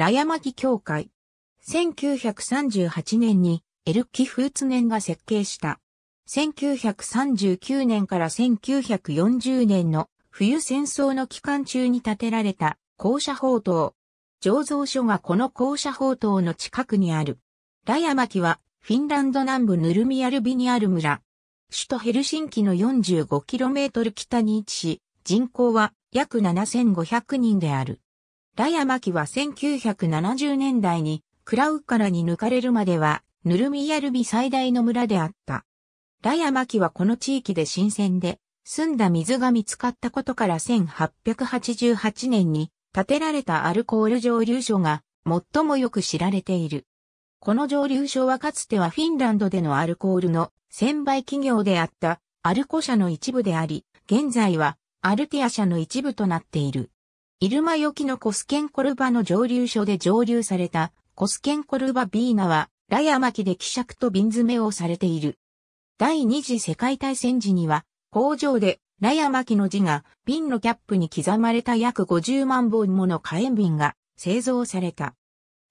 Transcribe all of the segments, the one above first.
ラヤマキ協会。1938年にエルキ・フーツネンが設計した。1939年から1940年の冬戦争の期間中に建てられた校舎砲塔。醸造所がこの校舎砲塔の近くにある。ラヤマキはフィンランド南部ヌルミアルビにある村。首都ヘルシンキの 45km 北に位置し、人口は約7,500人である。ラヤマキは1970年代にクラウカラに抜かれるまではヌルミヤルビ最大の村であった。ラヤマキはこの地域で新鮮で、澄んだ水が見つかったことから1888年に建てられたアルコール蒸留所が最もよく知られている。この蒸留所はかつてはフィンランドでのアルコールの専売企業であったアルコ社の一部であり、現在はアルティア社の一部となっている。イルマ沖のコスケンコルバの蒸留所で蒸留されたコスケンコルバビーナは、ラヤ巻キで希釈と瓶詰めをされている。第二次世界大戦時には、工場でラヤ巻キの字が瓶のキャップに刻まれた約50万本もの火炎瓶が製造された。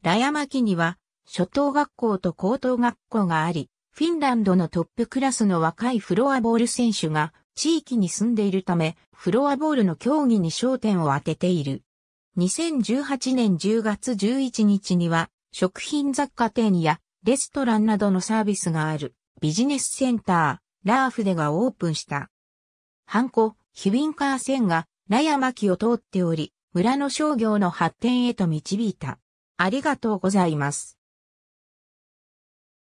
ラヤ巻キには、初等学校と高等学校があり、フィンランドのトップクラスの若いフロアボール選手が地域に住んでいるため、フロアボールの競技に焦点を当てている。2018年10月11日には、食品雑貨店やレストランなどのサービスがあるビジネスセンター、ラーフデがオープンした。ハンコ、ヒビンカー線が、ラヤマキを通っており、村の商業の発展へと導いた。ありがとうございます。